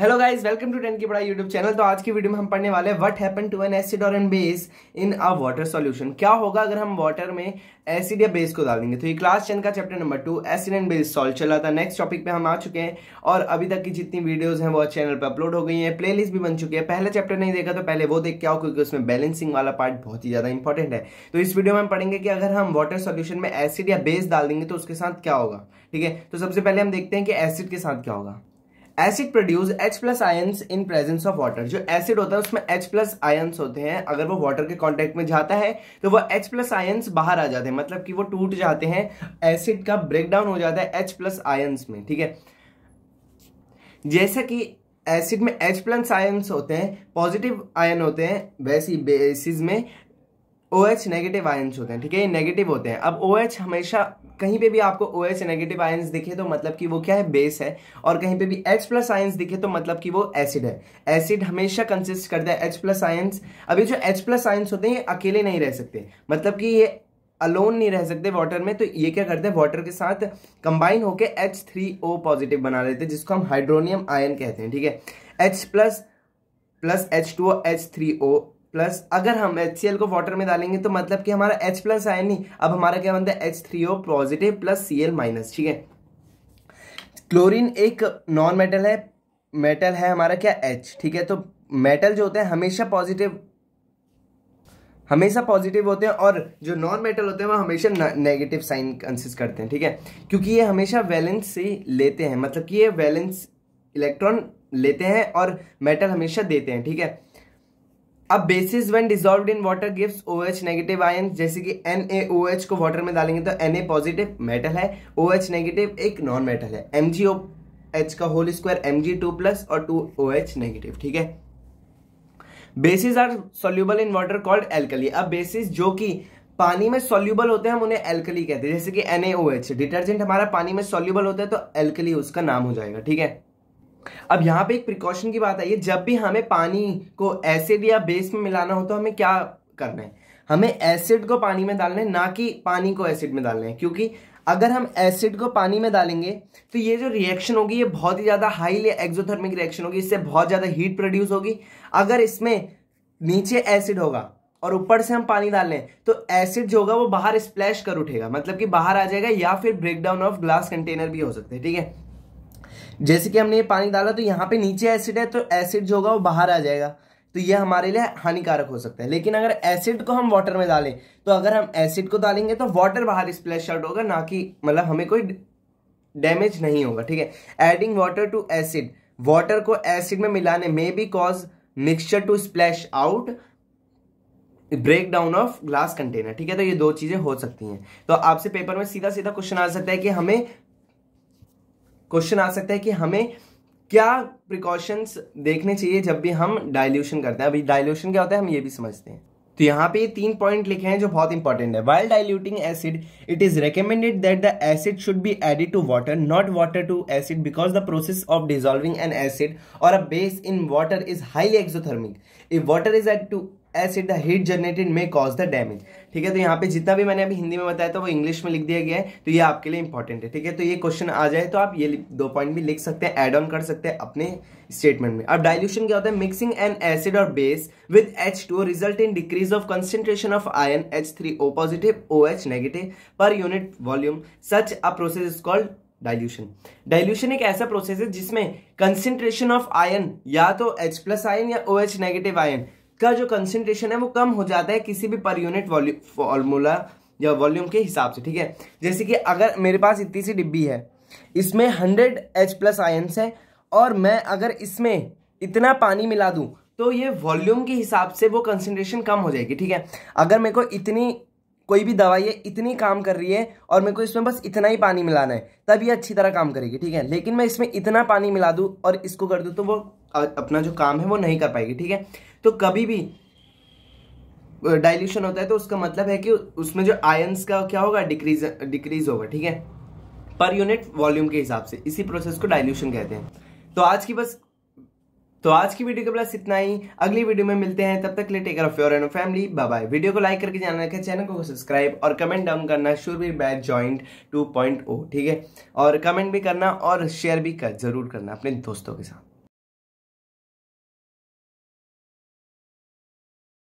hello guys welcome to टेन की बड़ा यूट्यूब चैनल तो आज की वीडियो में हम पढ़ने वाले what happen to an acid और an base in a water solution क्या होगा अगर हम वाटर में एसिड या बेस को डाल देंगे तो ये क्लास टेन का chapter number two acid and base solve चला था नेक्स्ट टॉपिक पे हम आ चुके हैं और अभी तक की जितनी वीडियोज हैं वो चैनल पर अपलोड हो गई है प्ले भी बन चुकी है पहले चैप्टर नहीं देखा तो पहले वो देख के आओ क्योंकि उसमें बैलेंसिंग वाला पार्ट बहुत ही ज्यादा इंपॉर्टेंट है तो इस वीडियो में हम पढ़ेंगे कि अगर हम वाटर सोल्यूशन में एसिड या बेस डाल देंगे तो उसके साथ क्या होगा ठीक है तो सबसे पहले हम देखते हैं कि एसिड के साथ क्या होगा acid produce H plus ions in presence of water जो एसिड होता है उसमें एच प्लस आयन्स होते हैं अगर वो वाटर के कांटेक्ट में जाता है तो वो एच प्लस आयन्स बाहर आ जाते हैं मतलब कि वो टूट जाते हैं एसिड का ब्रेकडाउन हो जाता है एच प्लस आयन्स में ठीक है जैसा कि एसिड में एच प्लस आयन्स होते हैं पॉजिटिव आयन होते हैं वैसी बेसिस में O OH H negative ions होते हैं ठीक है ये नेगेटिव होते हैं अब ओ OH एच हमेशा कहीं पे भी आपको ओ एच नेगेटिव आयंस दिखे तो मतलब कि वो क्या है बेस है और कहीं पे भी एच प्लस आयंस दिखे तो मतलब कि वो एसिड है एसिड हमेशा कंसिस्ट करता है एच प्लस आयंस अभी जो एच प्लस आयंस होते हैं ये अकेले नहीं रह सकते मतलब कि ये अलोन नहीं रह सकते वाटर में तो ये क्या करते हैं वाटर के साथ कंबाइन होकर एच थ्री ओ पॉजिटिव बना लेते हैं जिसको हम हाइड्रोनियम आयन कहते हैं ठीक है H plus plus H two O H three O plus अगर हम एच को वाटर में डालेंगे तो मतलब कि हमारा एच प्लस आया नहीं अब हमारा क्या बनता है H three O positive plus C L minus ठीक है क्लोरीन एक नॉन मेटल है मेटल है हमारा क्या एच ठीक है तो मेटल जो होता है हमेशा पॉजिटिव हमेशा पॉजिटिव होते हैं और जो नॉन मेटल होते हैं वो हमेशा नेगेटिव साइन कंसिस्ट करते हैं ठीक है क्योंकि ये हमेशा वैलेंस से लेते हैं मतलब कि ये वैलेंस इलेक्ट्रॉन लेते हैं और मेटल हमेशा देते हैं ठीक है अब bases when dissolve in water gives H negative ion जैसे कि एन ए ओ एच को वाटर में डालेंगे तो एन ए पॉजिटिव मेटल है ओ एच नेगेटिव एक नॉन मेटल है एच का whole square M G two plus और टू ओ एच नेगेटिव ठीक है bases are soluble in water called alkali अब बेसिस जो कि पानी में सोल्यूबल होते हैं हम उन्हें एल्कली कहते हैं जैसे कि N A O H detergent हमारा पानी में सोल्यूबल होता है तो एल्कली उसका नाम हो जाएगा ठीक है अब यहाँ पे एक प्रिकॉशन की बात आई है जब भी हमें पानी को एसिड या बेस में मिलाना हो तो हमें क्या करना है हमें एसिड को पानी में डालना है ना कि पानी को एसिड में डालना है क्योंकि अगर हम एसिड को पानी में डालेंगे तो ये जो रिएक्शन होगी ये बहुत ही ज़्यादा हाईली एक्जोथर्मिक रिएक्शन होगी इससे बहुत ज़्यादा हीट प्रोड्यूस होगी अगर इसमें नीचे एसिड होगा और ऊपर से हम पानी डाल लें तो एसिड जो होगा वो बाहर स्प्लैश कर उठेगा मतलब कि बाहर आ जाएगा या फिर ब्रेकडाउन ऑफ ग्लास कंटेनर भी हो सकते हैं ठीक है जैसे कि हमने ये पानी डाला तो यहाँ पे नीचे एसिड है तो एसिड जो होगा वो बाहर आ जाएगा तो ये हमारे लिए हानिकारक हो सकता है लेकिन अगर एसिड को हम वाटर में डालें तो अगर हम एसिड को डालेंगे तो वाटर बाहर स्प्लैश आउट होगा ना कि मतलब हमें कोई डैमेज नहीं होगा ठीक है adding water to acid water को एसिड में मिलाने में because mixture to splash out break down of glass container ठीक है तो ये दो चीजें हो सकती हैं तो आपसे पेपर में सीधा सीधा क्वेश्चन आ सकता है कि हमें क्वेश्चन आ सकता है कि हमें क्या प्रिकॉशंस देखने चाहिए जब भी हम डायल्यूशन करते हैं अभी डायल्यूशन क्या होता है हम ये भी समझते हैं तो यहाँ पे तीन पॉइंट लिखे हैं जो बहुत इंपॉर्टेंट है while diluting acid it is recommended that the acid should be added to water not water to acid because the process of dissolving an acid और a base in water is highly exothermic if water is add to acid the heat generated may cause the damage ठीक है तो यहाँ पे जितना भी मैंने अभी हिंदी में बताया था वो इंग्लिश में लिख दिया गया है तो ये आपके लिए इंपॉर्टेंट है ठीक है तो ये क्वेश्चन आ जाए तो आप ये दो पॉइंट भी लिख सकते हैं एड ऑन कर सकते हैं अपने स्टेटमेंट में अब डाइल्यूशन क्या होता है मिक्सिंग एन एसिड और base with H two result in decrease of concentration of ion H three O positive O H negative per unit volume such a process is called dilution dilution एक ऐसा process है जिसमें concentration of ion या तो H plus ion या ओ H negative ion का जो concentration है वो कम हो जाता है किसी भी पर यूनिट फॉर्मूला या वॉल्यूम के हिसाब से ठीक है जैसे कि अगर मेरे पास इतनी सी डिब्बी है इसमें हंड्रेड एच प्लस आयन्स है और मैं अगर इसमें इतना पानी मिला दूं तो ये वॉल्यूम के हिसाब से वो कंसनट्रेशन कम हो जाएगी ठीक है अगर मेरे को इतनी कोई भी दवाई है इतनी काम कर रही है और मेरे को इसमें बस इतना ही पानी मिलाना है तब ये अच्छी तरह काम करेगी ठीक है लेकिन मैं इसमें इतना पानी मिला दूँ और इसको कर दूँ तो वो अपना जो काम है वो नहीं कर पाएगी ठीक है तो कभी भी डाइल्यूशन होता है तो उसका मतलब है कि उसमें जो आयंस का क्या होगा डिक्रीज डिक्रीज होगा ठीक है पर यूनिट वॉल्यूम के हिसाब से इसी प्रोसेस को डाइल्यूशन कहते हैं तो आज की बस तो आज की वीडियो के प्लस इतना ही अगली वीडियो में मिलते हैं तब तक ले take care of your and family bye bye video को लाइक करके जाना रखें चैनल को सब्सक्राइब और कमेंट डाउन करना शुरू भी batch joint two point O ठीक है और कमेंट भी करना और शेयर भी कर जरूर करना अपने दोस्तों के साथ